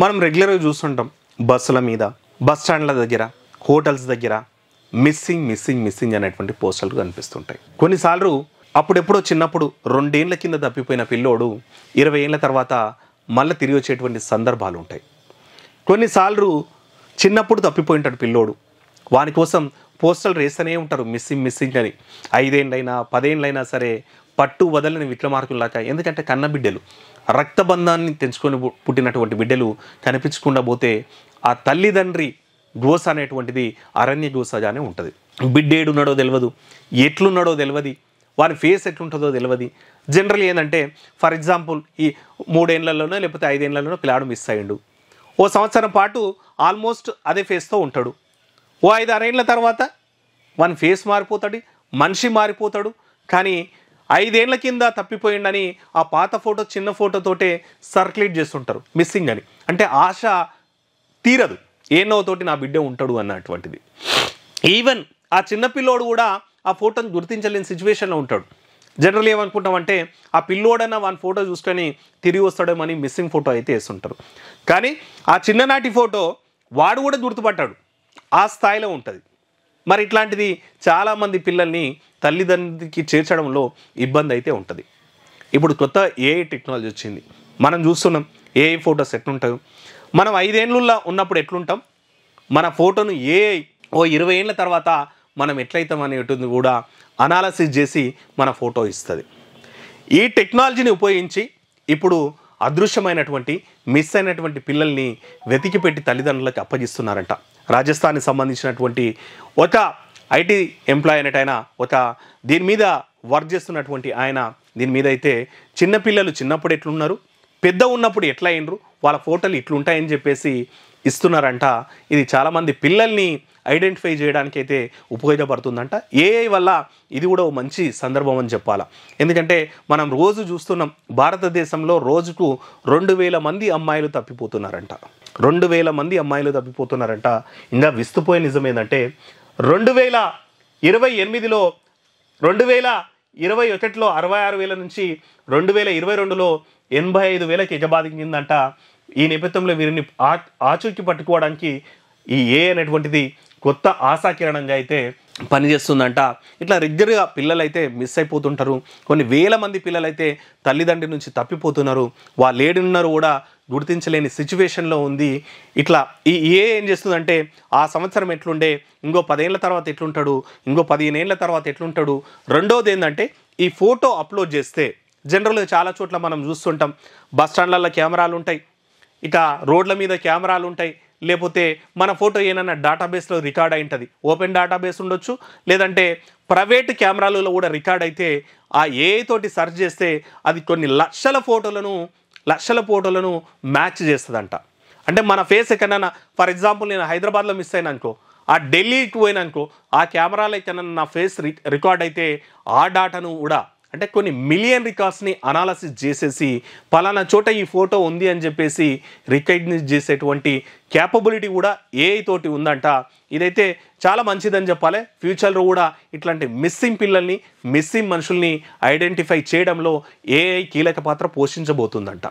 మనం రెగ్యులర్గా చూస్తుంటాం బస్సుల మీద బస్ స్టాండ్ల దగ్గర హోటల్స్ దగ్గర మిస్సింగ్ మిస్సింగ్ మిస్సింగ్ అనేటువంటి పోస్టర్లు కనిపిస్తుంటాయి కొన్నిసార్లు అప్పుడెప్పుడో చిన్నప్పుడు రెండేళ్ల కింద తప్పిపోయిన పిల్లోడు ఇరవై ఏళ్ళ తర్వాత మళ్ళీ తిరిగి వచ్చేటువంటి సందర్భాలు ఉంటాయి కొన్నిసార్లు చిన్నప్పుడు తప్పిపోయి ఉంటాడు పిల్లోడు వాని కోసం పోస్టర్లు వేస్తూనే ఉంటారు మిస్సింగ్ మిస్సింగ్ అని ఐదేండ్లైనా పదేండ్లైనా సరే పట్టు వదలని విక్రమార్కుల్లాగా ఎందుకంటే కన్న బిడ్డలు రక్తబంధాన్ని తెంచుకొని పుట్టినటువంటి బిడ్డలు కనిపించకుండా పోతే ఆ తల్లిదండ్రి గోస అనేటువంటిది అరణ్య గోసగానే ఉంటుంది ఏడున్నాడో తెలియదు ఎట్లున్నాడో తెలియదు వారి ఫేస్ ఎట్లుంటుందో తెలియదు జనరల్ ఏంటంటే ఫర్ ఎగ్జాంపుల్ ఈ మూడేళ్లలోనో లేకపోతే ఐదేళ్లలోనో పిల్లాడు మిస్ అయ్యిండు ఓ సంవత్సరం పాటు ఆల్మోస్ట్ అదే ఫేస్తో ఉంటాడు ఓ ఐదు ఆరేళ్ళ తర్వాత వన్ ఫేస్ మారిపోతాడు మనిషి మారిపోతాడు కానీ ఐదేళ్ల కింద తప్పిపోయిండని ఆ పాత ఫోటో చిన్న ఫోటోతోటే సర్క్యులేట్ చేస్తుంటారు మిస్సింగ్ అని అంటే ఆశ తీరదు ఏనోతోటి నా బిడ్డ ఉంటాడు అన్నటువంటిది ఈవెన్ ఆ చిన్నపిల్లోడు కూడా ఆ ఫోటోను గుర్తించలేని సిచ్యువేషన్లో ఉంటాడు జనరల్ ఏమనుకుంటామంటే ఆ పిల్లోడన్న వాని ఫోటో చూసుకొని తిరిగి వస్తాడేమని మిస్సింగ్ ఫోటో అయితే వేస్తుంటారు కానీ ఆ చిన్ననాటి ఫోటో వాడు కూడా గుర్తుపట్టాడు ఆ స్థాయిలో ఉంటుంది మరి ఇట్లాంటిది చాలామంది పిల్లల్ని తల్లిదండ్రికి చేర్చడంలో ఇబ్బంది అయితే ఉంటుంది ఇప్పుడు కొత్త ఏఐ టెక్నాలజీ వచ్చింది మనం చూస్తున్నాం ఏఐ ఫొటోస్ ఎట్లుంటాయి మనం ఐదేళ్ళులా ఉన్నప్పుడు ఎట్లుంటాం మన ఫోటోను ఏఐ ఓ ఇరవై ఏళ్ళ తర్వాత మనం ఎట్లయితాం అనేటుంది కూడా అనాలసిస్ చేసి మన ఫోటో ఇస్తుంది ఈ టెక్నాలజీని ఉపయోగించి ఇప్పుడు అదృశ్యమైనటువంటి మిస్ అయినటువంటి పిల్లల్ని వెతికి పెట్టి తల్లిదండ్రులకు అప్పగిస్తున్నారంట రాజస్థాన్కి సంబంధించినటువంటి ఒక ఐటీ ఎంప్లాయీ అనేటైనా ఒక దీని మీద వర్క్ చేస్తున్నటువంటి ఆయన దీని మీద అయితే చిన్నపిల్లలు చిన్నప్పుడు ఎట్లున్నారు పెద్ద ఉన్నప్పుడు ఎట్లా అయినరు వాళ్ళ ఫోటోలు ఇట్లుంటాయని చెప్పేసి ఇస్తున్నారంట ఇది చాలామంది పిల్లల్ని ఐడెంటిఫై చేయడానికి అయితే ఉపయోగపడుతుందంట ఏఐ వల్ల ఇది కూడా ఓ మంచి సందర్భం అని చెప్పాలా ఎందుకంటే మనం రోజు చూస్తున్నాం భారతదేశంలో రోజుకు రెండు వేల మంది అమ్మాయిలు తప్పిపోతున్నారంట రెండు వేల మంది అమ్మాయిలు తప్పిపోతున్నారంట ఇంకా విస్తుపోయే నిజం ఏంటంటే రెండు వేల ఇరవై ఎనిమిదిలో రెండు వేల ఇరవై ఒకటిలో అరవై ఆరు వేల నుంచి రెండు వేల ఇరవై రెండులో ఎనభై ఐదు వేలకు ఎగబాదించిందంట ఈ నేపథ్యంలో వీరిని ఆ ఆచూకీ పట్టుకోవడానికి ఈ ఏ అనేటువంటిది కొత్త ఆశాకిరణంగా అయితే పనిచేస్తుందంట ఇట్లా రెగ్యులర్గా పిల్లలైతే మిస్ అయిపోతుంటారు కొన్ని వేల మంది పిల్లలైతే తల్లిదండ్రి నుంచి తప్పిపోతున్నారు వాళ్ళు ఏడున్నారు కూడా గుర్తించలేని సిచ్యువేషన్లో ఉంది ఇట్లా ఈ ఏ ఏం చేస్తుందంటే ఆ సంవత్సరం ఎట్లుండే ఇంకో పదేళ్ళ తర్వాత ఎట్లుంటాడు ఇంకో ఏళ్ళ తర్వాత ఎట్లుంటాడు రెండోది ఏంటంటే ఈ ఫోటో అప్లోడ్ చేస్తే జనరల్గా చాలా చోట్ల మనం చూస్తుంటాం బస్ స్టాండ్లలో కెమెరాలు ఉంటాయి ఇక రోడ్ల మీద కెమెరాలు ఉంటాయి లేకపోతే మన ఫోటో ఏమైనా డేటాబేస్లో రికార్డ్ అయి ఉంటుంది ఓపెన్ డేటాబేస్ ఉండొచ్చు లేదంటే ప్రైవేట్ కెమెరాలలో కూడా రికార్డ్ అయితే ఆ ఏ తోటి సర్చ్ చేస్తే అది కొన్ని లక్షల ఫోటోలను లక్షల ఫోటోలను మ్యాచ్ చేస్తుందంట అంటే మన ఫేస్ ఎక్కడన్నా ఫర్ ఎగ్జాంపుల్ నేను హైదరాబాద్లో మిస్ అయినా అనుకో ఆ ఢిల్లీకి పోయినా అనుకో ఆ కెమెరాలో ఎక్కడన్నా నా ఫేస్ రికార్డ్ అయితే ఆ డాటాను కూడా అంటే కొన్ని మిలియన్ రికార్డ్స్ని అనాలసిస్ చేసేసి పలానా చోట ఈ ఫోటో ఉంది అని చెప్పేసి రికగ్నైజ్ చేసేటువంటి క్యాపబిలిటీ కూడా ఏఐ తోటి ఉందంట ఇదైతే చాలా మంచిదని చెప్పాలి ఫ్యూచర్లో కూడా ఇట్లాంటి మిస్సింగ్ పిల్లల్ని మిస్సింగ్ మనుషుల్ని ఐడెంటిఫై చేయడంలో ఏఐ కీలక పాత్ర పోషించబోతుందంట